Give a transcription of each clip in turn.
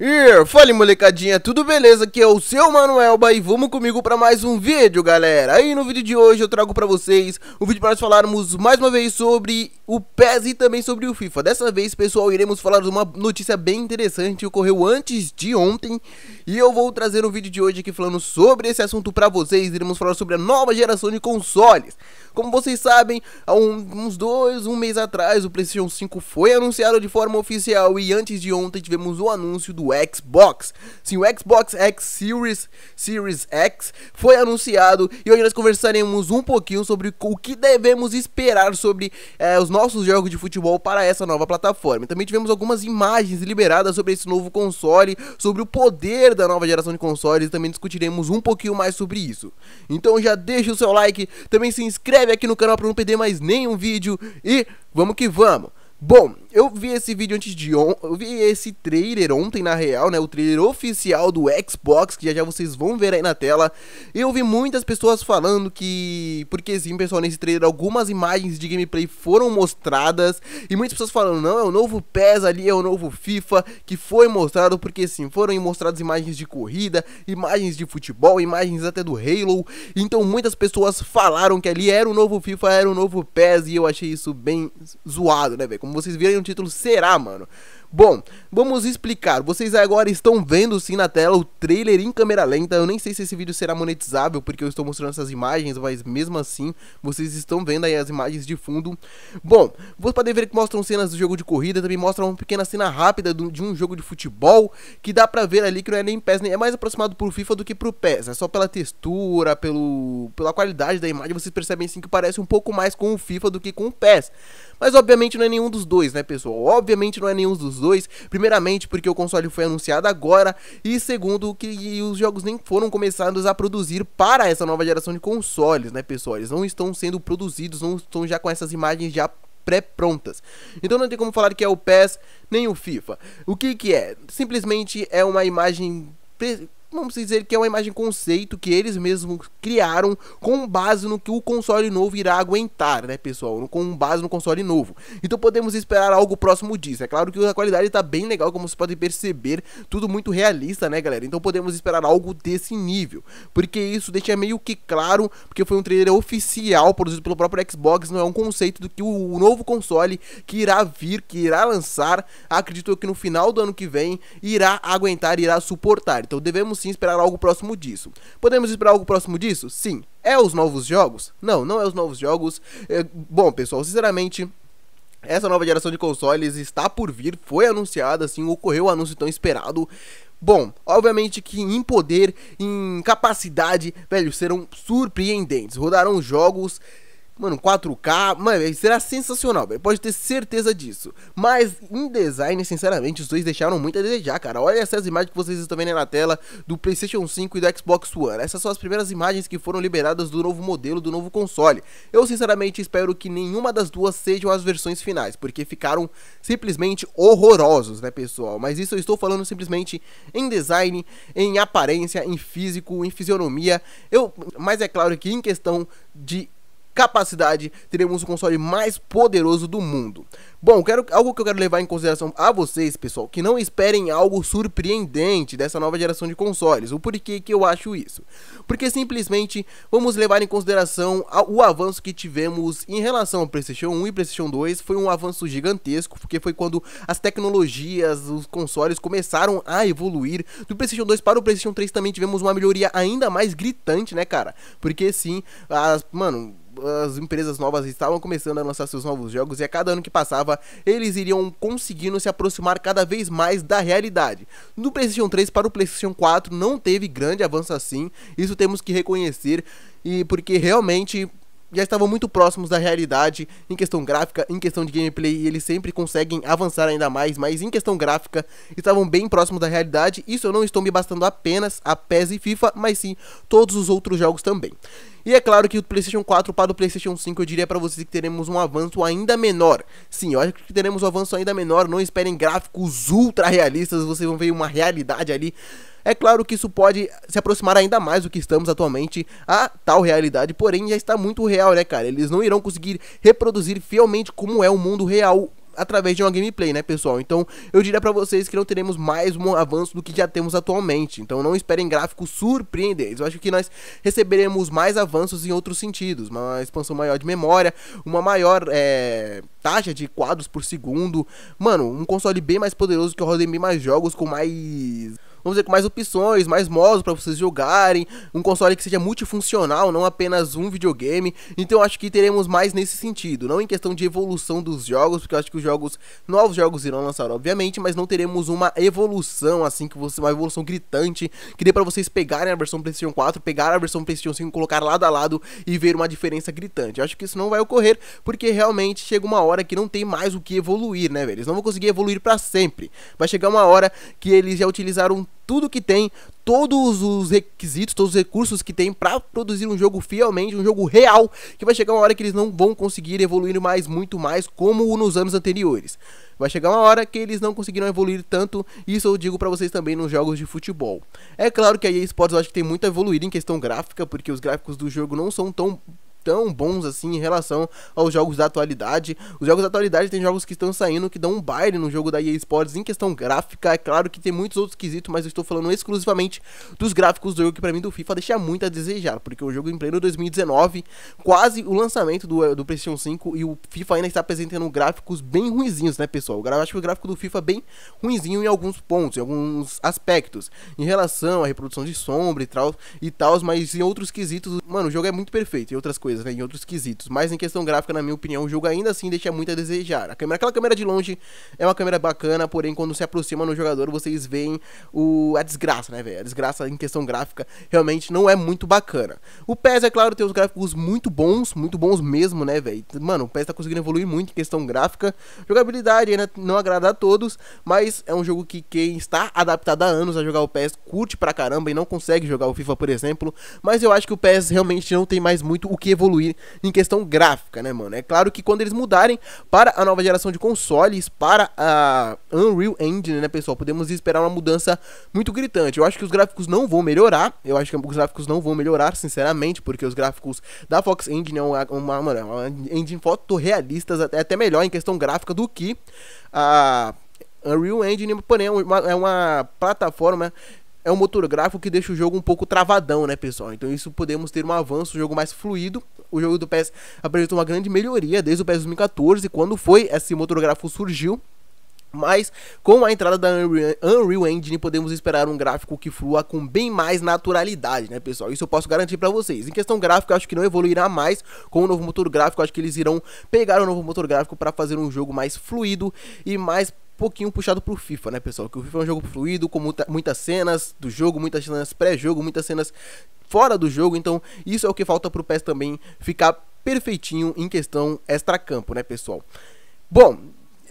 E fala molecadinha, tudo beleza? Aqui é o seu Manuelba e vamos comigo para mais um vídeo, galera. E no vídeo de hoje eu trago para vocês um vídeo para nós falarmos mais uma vez sobre o PES e também sobre o FIFA. Dessa vez, pessoal, iremos falar de uma notícia bem interessante que ocorreu antes de ontem. E eu vou trazer um vídeo de hoje aqui falando sobre esse assunto para vocês. Iremos falar sobre a nova geração de consoles. Como vocês sabem, há um, uns dois, um mês atrás, o PlayStation 5 foi anunciado de forma oficial e antes de ontem tivemos o anúncio do Xbox. Sim, o Xbox X Series, Series X foi anunciado e hoje nós conversaremos um pouquinho sobre o que devemos esperar sobre eh, os nossos jogos de futebol para essa nova plataforma. Também tivemos algumas imagens liberadas sobre esse novo console, sobre o poder da nova geração de consoles e também discutiremos um pouquinho mais sobre isso. Então já deixa o seu like, também se inscreve inscreve aqui no canal para não perder mais nenhum vídeo e vamos que vamos. Bom, eu vi esse vídeo antes de ontem, eu vi esse trailer ontem na real, né, o trailer oficial do Xbox, que já já vocês vão ver aí na tela. Eu vi muitas pessoas falando que, porque sim, pessoal, nesse trailer algumas imagens de gameplay foram mostradas e muitas pessoas falando, não, é o novo PES ali, é o novo FIFA que foi mostrado, porque sim, foram mostradas imagens de corrida, imagens de futebol, imagens até do Halo. Então muitas pessoas falaram que ali era o novo FIFA, era o novo PES e eu achei isso bem zoado, né, velho? Como vocês viram, o título será, mano. Bom, vamos explicar. Vocês agora estão vendo sim na tela o trailer em câmera lenta. Eu nem sei se esse vídeo será monetizável porque eu estou mostrando essas imagens, mas mesmo assim vocês estão vendo aí as imagens de fundo. Bom, vocês podem ver que mostram cenas do jogo de corrida, também mostram uma pequena cena rápida de um jogo de futebol que dá pra ver ali que não é nem PES, nem é mais aproximado pro FIFA do que pro PES. É só pela textura, pelo, pela qualidade da imagem, vocês percebem sim que parece um pouco mais com o FIFA do que com o PES. Mas obviamente não é nenhum dos dois, né, pessoal? Obviamente não é nenhum dos dois. Primeiramente, porque o console foi anunciado agora. E segundo, que os jogos nem foram começados a produzir para essa nova geração de consoles, né, pessoal? Eles não estão sendo produzidos, não estão já com essas imagens já pré-prontas. Então não tem como falar que é o PES nem o FIFA. O que que é? Simplesmente é uma imagem vamos dizer que é uma imagem conceito que eles mesmos criaram com base no que o console novo irá aguentar, né, pessoal? Com base no console novo. Então podemos esperar algo próximo disso. É claro que a qualidade está bem legal, como vocês podem perceber, tudo muito realista, né, galera? Então podemos esperar algo desse nível, porque isso deixa meio que claro, porque foi um trailer oficial produzido pelo próprio Xbox, não é um conceito do que o novo console que irá vir, que irá lançar, acredito que no final do ano que vem irá aguentar, irá suportar. Então devemos sim esperar algo próximo disso. Podemos esperar algo próximo disso? Sim. É os novos jogos? Não, não é os novos jogos. É, bom, pessoal, sinceramente, essa nova geração de consoles está por vir, foi anunciada, assim, ocorreu o anúncio tão esperado. Bom, obviamente que em poder, em capacidade, velho, serão surpreendentes. Rodarão jogos mano, 4K, mano, será sensacional, velho. Pode ter certeza disso. Mas em design, sinceramente, os dois deixaram muito a desejar, cara. Olha essas imagens que vocês estão vendo aí na tela do PlayStation 5 e do Xbox One. Essas são as primeiras imagens que foram liberadas do novo modelo do novo console. Eu sinceramente espero que nenhuma das duas sejam as versões finais, porque ficaram simplesmente horrorosos, né, pessoal? Mas isso eu estou falando simplesmente em design, em aparência, em físico, em fisionomia. Eu, mas é claro que em questão de capacidade, teremos o console mais poderoso do mundo. Bom, quero, algo que eu quero levar em consideração a vocês, pessoal, que não esperem algo surpreendente dessa nova geração de consoles. O porquê que eu acho isso? Porque simplesmente vamos levar em consideração o avanço que tivemos em relação ao PlayStation 1 e PlayStation 2. Foi um avanço gigantesco, porque foi quando as tecnologias, os consoles começaram a evoluir. Do PlayStation 2 para o PlayStation 3 também tivemos uma melhoria ainda mais gritante, né, cara? Porque sim, as, mano, as empresas novas estavam começando a lançar seus novos jogos e a cada ano que passava eles iriam conseguindo se aproximar cada vez mais da realidade. no PlayStation 3 para o PlayStation 4 não teve grande avanço assim, isso temos que reconhecer e porque realmente já estavam muito próximos da realidade em questão gráfica, em questão de gameplay, e eles sempre conseguem avançar ainda mais, mas em questão gráfica estavam bem próximos da realidade. Isso eu não estou me bastando apenas a PES e FIFA, mas sim todos os outros jogos também. E é claro que do PlayStation 4 para o PlayStation 5 eu diria para vocês que teremos um avanço ainda menor. Sim, eu acho que teremos um avanço ainda menor. Não esperem gráficos ultra realistas, vocês vão ver uma realidade ali é claro que isso pode se aproximar ainda mais do que estamos atualmente a tal realidade, porém já está muito real, né, cara? Eles não irão conseguir reproduzir fielmente como é o mundo real através de uma gameplay, né, pessoal? Então, eu diria para vocês que não teremos mais um avanço do que já temos atualmente. Então, não esperem gráficos surpreendentes. Eu acho que nós receberemos mais avanços em outros sentidos, uma expansão maior de memória, uma maior é, taxa de quadros por segundo. Mano, um console bem mais poderoso que rodem bem mais jogos com mais vamos dizer, com mais opções, mais modos para vocês jogarem, um console que seja multifuncional, não apenas um videogame. Então acho que teremos mais nesse sentido, não em questão de evolução dos jogos, porque eu acho que os jogos, novos jogos irão lançar, obviamente, mas não teremos uma evolução assim que você uma evolução gritante que dê para vocês pegarem a versão PlayStation 4, pegar a versão PlayStation 5, colocar lado a lado e ver uma diferença gritante. Eu acho que isso não vai ocorrer porque realmente chega uma hora que não tem mais o que evoluir, né, velho? Eles não vão conseguir evoluir para sempre. Vai chegar uma hora que eles já utilizaram tudo que tem, todos os requisitos, todos os recursos que tem para produzir um jogo fielmente, um jogo real, que vai chegar uma hora que eles não vão conseguir evoluir mais, muito mais, como nos anos anteriores. Vai chegar uma hora que eles não conseguiram evoluir tanto, isso eu digo para vocês também nos jogos de futebol. É claro que a EA Sports eu acho que tem muito a evoluir em questão gráfica, porque os gráficos do jogo não são tão tão bons assim em relação aos jogos da atualidade. Os jogos da atualidade tem jogos que estão saindo que dão um baile no jogo da EA Sports em questão gráfica. É claro que tem muitos outros quesitos, mas eu estou falando exclusivamente dos gráficos do jogo que para mim do FIFA deixa muito a desejar, porque o jogo em pleno 2019, quase o lançamento do, do PlayStation 5 e o FIFA ainda está apresentando gráficos bem ruizinhos, né, pessoal? Eu acho que o gráfico do FIFA é bem ruizinho em alguns pontos, em alguns aspectos, em relação à reprodução de sombra e tal, e tals, mas em outros quesitos, mano, o jogo é muito perfeito e outras coisas né, em outros quesitos. Mas em questão gráfica, na minha opinião, o jogo ainda assim deixa muito a desejar. A câmera, aquela câmera de longe é uma câmera bacana, porém quando se aproxima no jogador, vocês veem o a desgraça, né, velho? A desgraça em questão gráfica realmente não é muito bacana. O PES, é claro, tem os gráficos muito bons, muito bons mesmo, né, velho? Mano, o PES tá conseguindo evoluir muito em questão gráfica. Jogabilidade ainda não agrada a todos, mas é um jogo que quem está adaptado há anos a jogar o PES curte pra caramba e não consegue jogar o FIFA, por exemplo. Mas eu acho que o PES realmente não tem mais muito o que evoluir em questão gráfica, né, mano? É claro que quando eles mudarem para a nova geração de consoles, para a Unreal Engine, né, pessoal, podemos esperar uma mudança muito gritante. Eu acho que os gráficos não vão melhorar, eu acho que os gráficos não vão melhorar, sinceramente, porque os gráficos da Fox Engine é uma, uma, mano, é uma engine fotorrealista, é até melhor em questão gráfica do que a Unreal Engine, porém, é uma, é uma plataforma é um motor gráfico que deixa o jogo um pouco travadão, né, pessoal? Então isso podemos ter um avanço, um jogo mais fluido. O jogo do PS apresentou uma grande melhoria desde o PS 2014, quando foi esse motor gráfico surgiu. Mas com a entrada da Unreal Engine podemos esperar um gráfico que flua com bem mais naturalidade, né, pessoal? Isso eu posso garantir para vocês. Em questão gráfica, acho que não evoluirá mais com o novo motor gráfico. Acho que eles irão pegar o novo motor gráfico para fazer um jogo mais fluido e mais pouquinho puxado pro FIFA, né, pessoal? Que o FIFA é um jogo fluido, com muita, muitas cenas do jogo, muitas cenas pré-jogo, muitas cenas fora do jogo. Então, isso é o que falta pro PES também ficar perfeitinho em questão extra-campo, né, pessoal? Bom,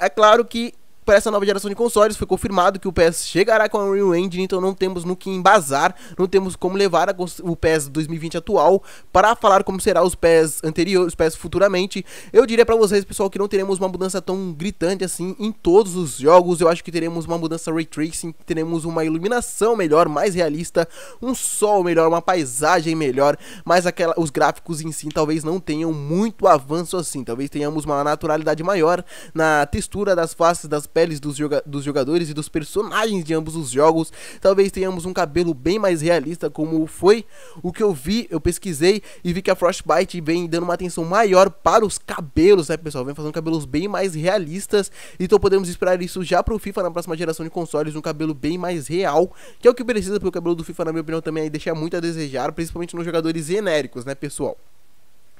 é claro que para essa nova geração de consoles, foi confirmado que o PS chegará com a Unreal Engine, então não temos no que embasar, não temos como levar a, o PS 2020 atual para falar como será os PS anteriores, os PS futuramente. Eu diria para vocês, pessoal, que não teremos uma mudança tão gritante assim em todos os jogos. Eu acho que teremos uma mudança ray tracing, teremos uma iluminação melhor, mais realista, um sol melhor, uma paisagem melhor, mas aquela, os gráficos em si talvez não tenham muito avanço assim. Talvez tenhamos uma naturalidade maior na textura das faces das peles dos, joga dos jogadores e dos personagens de ambos os jogos. Talvez tenhamos um cabelo bem mais realista, como foi o que eu vi, eu pesquisei e vi que a Frostbite vem dando uma atenção maior para os cabelos, né, pessoal? Vem fazendo cabelos bem mais realistas. Então podemos esperar isso já para o FIFA na próxima geração de consoles, um cabelo bem mais real, que é o que precisa, porque o cabelo do FIFA, na minha opinião, também aí é deixa muito a desejar, principalmente nos jogadores genéricos, né, pessoal?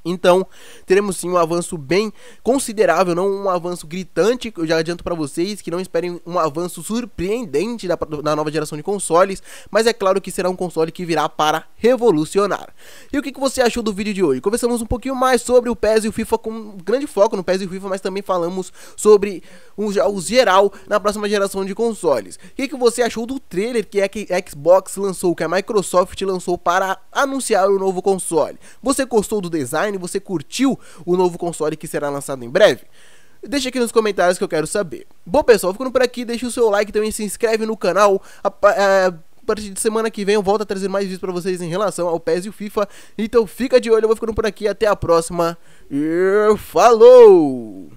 Então, teremos sim um avanço bem considerável, não um avanço gritante. Eu já adianto para vocês que não esperem um avanço surpreendente da, da, nova geração de consoles, mas é claro que será um console que virá para revolucionar. E o que, que você achou do vídeo de hoje? Conversamos um pouquinho mais sobre o PES e o FIFA com grande foco no PES e o FIFA, mas também falamos sobre um o geral na próxima geração de consoles. O que, que você achou do trailer que a Xbox lançou, que a Microsoft lançou para anunciar o novo console? Você gostou do design? Online, você curtiu o novo console que será lançado em breve? Deixa aqui nos comentários que eu quero saber. Bom pessoal, ficando por aqui, deixa o seu like também, se inscreve no canal. A, a, é, a partir de semana que vem eu volto a trazer mais vídeos para vocês em relação ao PES e o FIFA. Então fica de olho, eu vou ficando por aqui, até a próxima. E falou!